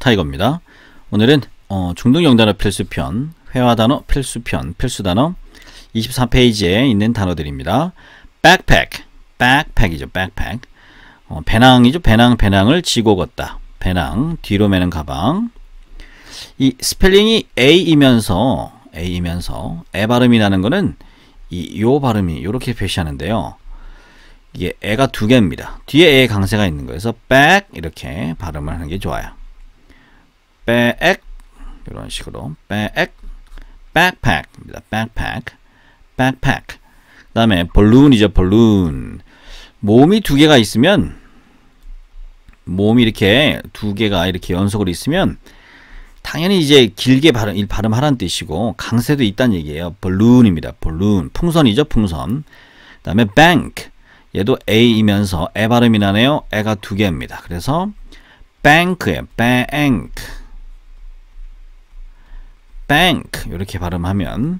타이거입니다. 오늘은 어, 중등 영단어 필수편, 회화 단어 필수편, 필수 단어 24페이지에 있는 단어들입니다. backpack, backpack이죠, backpack. 어, 배낭이죠, 배낭, 배낭을 지고 걷다. 배낭, 뒤로 매는 가방. 이 스펠링이 A이면서, A이면서, A 발음이 나는 거는 이, 요 발음이 이렇게 표시하는데요. 이게 애가 두 개입니다. 뒤에 애 강세가 있는 거에서 back 이렇게 발음을 하는 게 좋아요. b a 이런 식으로 back 입니다 b 팩 c 팩 그다음에 볼룬이죠 볼룬 몸이 두 개가 있으면 몸이 이렇게 두 개가 이렇게 연속으로 있으면 당연히 이제 길게 발음, 발음하라는 뜻이고 강세도 있다는 얘기예요. 볼룬입니다 볼룬 풍선이죠. 풍선 그 다음에 뱅크 얘도 A이면서 에 발음이 나네요. 에가 두 개입니다. 그래서 뱅크에 k 예요 b a bank 이렇게 발음하면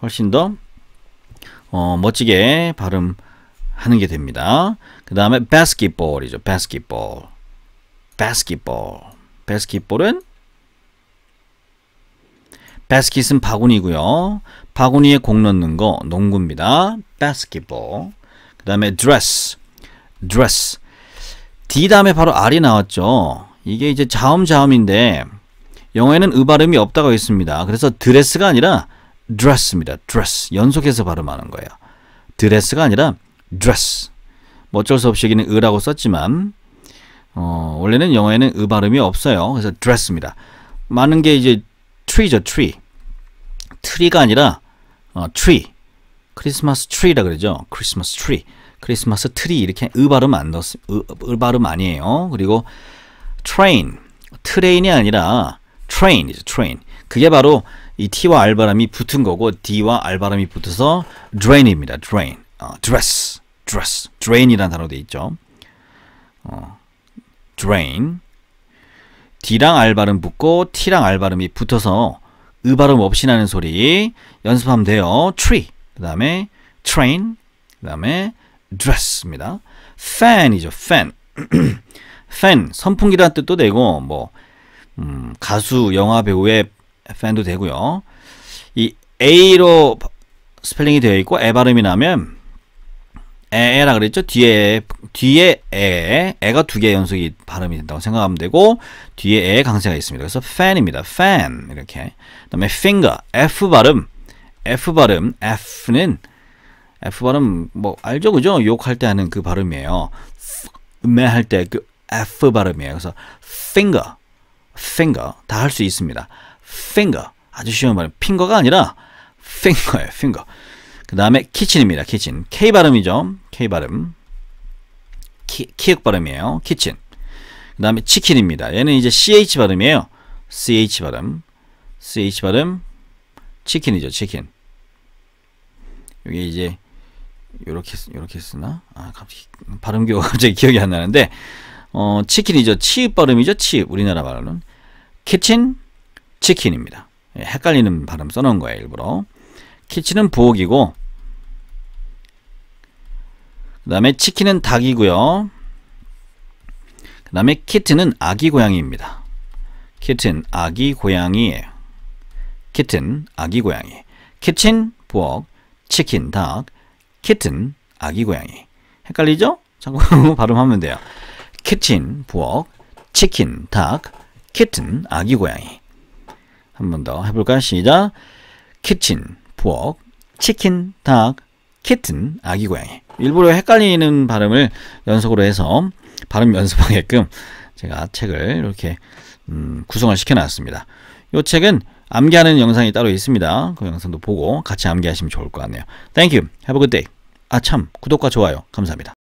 훨씬 더 어, 멋지게 발음하는 게 됩니다. 그 다음에 basketball이죠. basketball, basketball, basketball은 basket은 바구니고요. 바구니에 공 넣는 거 농구입니다. basketball. 그 다음에 dress, dress. D 다음에 바로 R이 나왔죠. 이게 이제 자음 자음인데 영어에는 의 발음이 없다고 했습니다. 그래서 드레스가 아니라 dress입니다. dress. 연속해서 발음하는 거예요. 드레스가 아니라 dress. 뭐 어쩔 수 없이 여기는 의라고 썼지만 어, 원래는 영어에는 의 발음이 없어요. 그래서 dress입니다. 많은 게 이제 tree죠, tree. tree가 아니라 어, tree. 크리스마스 트리라 그러죠. 크리스마스 트리. 크리스마스 트리 이렇게 의 발음 안 넣었 의, 의 발음 아니에요. 그리고 train. 트레인이 아니라 train이죠. train. 그게 바로 이 t와 r 발음이 붙은 거고 d와 r 발음이 붙어서 drain입니다. drain. 어, dress, dress, drain이라는 단어 돼 있죠. 어, drain. d랑 r 발음 붙고 t랑 r 발음이 붙어서 의 발음 없이 나는 소리 연습하면 돼요. tree. 그다음에 train. 그다음에 dress입니다. fan이죠. fan. fan 선풍기라는 뜻도 되고 뭐 음, 가수, 영화 배우의 팬도 되고요. 이 A로 스펠링이 되어 있고 에 발음이 나면 에라 그랬죠? 뒤에 뒤에 에 에가 두 개 연속이 발음이 된다고 생각하면 되고 뒤에 에 강세가 있습니다. 그래서 fan입니다. fan 이렇게. 그다음에 finger f 발음 f 발음 f는 f 발음 뭐 알죠 그죠? 욕할 때 하는 그 발음이에요. 음매 할때 그 f 발음이에요. 그래서 finger finger 다 할 수 있습니다. finger 아주 쉬운 발음. 핑거가 아니라 finger예요. finger. 그 다음에 키친입니다. 키친. K 발음이죠. K 발음. 키, 키읔 발음이에요. 키친. 그 다음에 치킨입니다. 얘는 이제 CH 발음이에요. CH 발음. CH 발음. 치킨이죠. 치킨. 이게 이제 요렇게 요렇게 쓰나? 아 갑자기 발음 교가 갑자기 기억이 안 나는데 어, 치킨이죠. 치읓 발음이죠. 치읓. 우리나라 발음은. 키친 치킨입니다. 예, 헷갈리는 발음 써놓은 거예요. 일부러. 키친은 부엌이고 그 다음에 치킨은 닭이고요. 그 다음에 키튼은 아기 고양이입니다. 키튼 아기 고양이에요 키튼 아기 고양이. 키친 부엌, 치킨 닭, 키튼 아기 고양이. 헷갈리죠? 참고로 발음하면 돼요. 키친 부엌, 치킨 닭, 키튼 아기 고양이. 한 번 더 해볼까? 시작. 키친 부엌, 치킨 닭, 키튼 아기 고양이. 일부러 헷갈리는 발음을 연속으로 해서 발음 연습하게끔 제가 책을 이렇게 음, 구성을 시켜놨습니다. 이 책은 암기하는 영상이 따로 있습니다. 그 영상도 보고 같이 암기하시면 좋을 것 같네요. Thank you. Have a good day. 아 참, 구독과 좋아요 감사합니다.